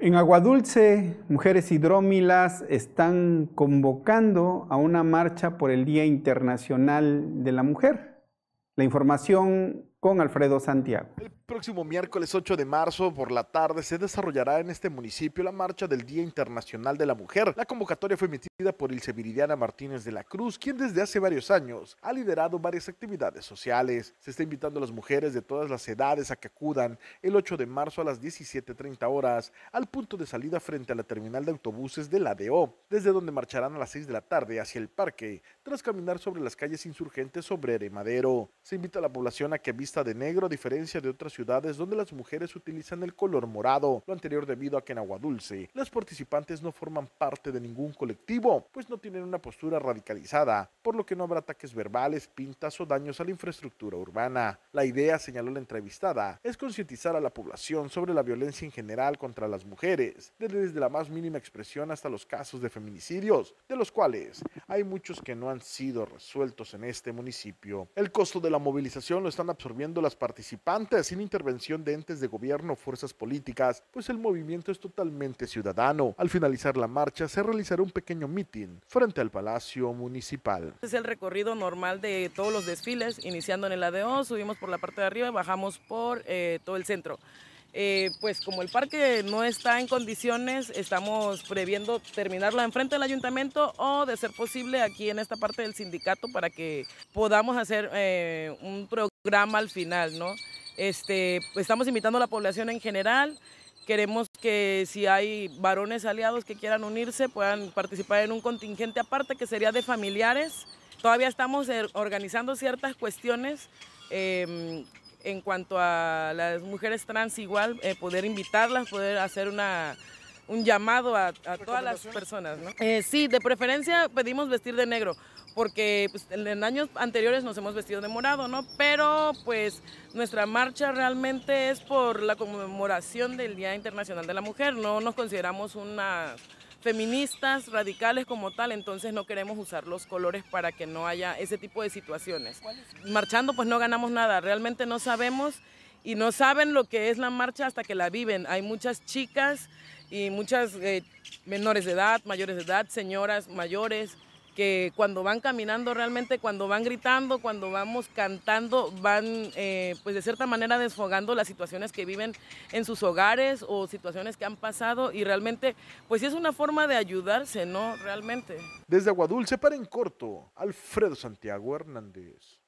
En Aguadulce, mujeres hidrómilas están convocando a una marcha por el Día Internacional de la Mujer. La información con Alfredo Santiago. Próximo miércoles 8 de marzo por la tarde se desarrollará en este municipio la marcha del Día Internacional de la Mujer. La convocatoria fue emitida por Ilse Viridiana Martínez de la Cruz, quien desde hace varios años ha liderado varias actividades sociales. Se está invitando a las mujeres de todas las edades a que acudan el 8 de marzo a las 17.30 horas al punto de salida frente a la terminal de autobuses de la DO, desde donde marcharán a las 6 de la tarde hacia el parque, tras caminar sobre las calles insurgentes sobre Madero. Se invita a la población a que vista de negro a diferencia de otras ciudades donde las mujeres utilizan el color morado, lo anterior debido a que en Agua Dulce las participantes no forman parte de ningún colectivo, pues no tienen una postura radicalizada, por lo que no habrá ataques verbales, pintas o daños a la infraestructura urbana. La idea, señaló la entrevistada, es concientizar a la población sobre la violencia en general contra las mujeres, desde la más mínima expresión hasta los casos de feminicidios, de los cuales hay muchos que no han sido resueltos en este municipio. El costo de la movilización lo están absorbiendo las participantes sin intervención de entes de gobierno o fuerzas políticas, pues el movimiento es totalmente ciudadano. Al finalizar la marcha se realizará un pequeño mitin frente al Palacio Municipal. es el recorrido normal de todos los desfiles, iniciando en el ADO, subimos por la parte de arriba y bajamos por eh, todo el centro. Eh, pues como el parque no está en condiciones, estamos previendo terminarla enfrente del ayuntamiento o de ser posible aquí en esta parte del sindicato para que podamos hacer eh, un programa al final, ¿no? Este, estamos invitando a la población en general, queremos que si hay varones aliados que quieran unirse puedan participar en un contingente aparte que sería de familiares. Todavía estamos er-, organizando ciertas cuestiones. Em, en cuanto a las mujeres trans igual, eh, poder invitarlas, poder hacer una un llamado a, todas las personas, ¿no? Eh, sí, de preferencia pedimos vestir de negro, porque pues, en años anteriores nos hemos vestido de morado, ¿no? Pero pues nuestra marcha realmente es por la conmemoración del Día Internacional de la Mujer, no nos consideramos una feministas, radicales como tal, entonces no queremos usar los colores para que no haya ese tipo de situaciones. Marchando pues no ganamos nada, realmente no sabemos y no saben lo que es la marcha hasta que la viven. Hay muchas chicas y muchas eh, menores de edad, mayores de edad, señoras mayores que cuando van caminando realmente, cuando van gritando, cuando vamos cantando, van eh, pues de cierta manera desfogando las situaciones que viven en sus hogares o situaciones que han pasado y realmente pues es una forma de ayudarse, ¿no? Realmente. Desde Aguadulce para en corto, Alfredo Santiago Hernández.